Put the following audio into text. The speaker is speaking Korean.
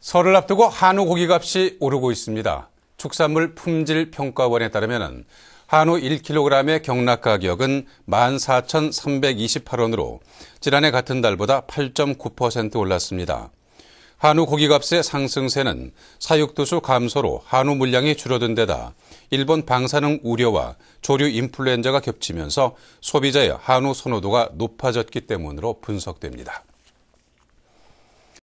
설을 앞두고 한우 고기값이 오르고 있습니다. 축산물 품질 평가원에 따르면 한우 1kg의 경락 가격은 14,328원으로 지난해 같은 달보다 8.9% 올랐습니다. 한우 고기값의 상승세는 사육도수 감소로 한우 물량이 줄어든 데다 일본 방사능 우려와 조류 인플루엔자가 겹치면서 소비자의 한우 선호도가 높아졌기 때문으로 분석됩니다.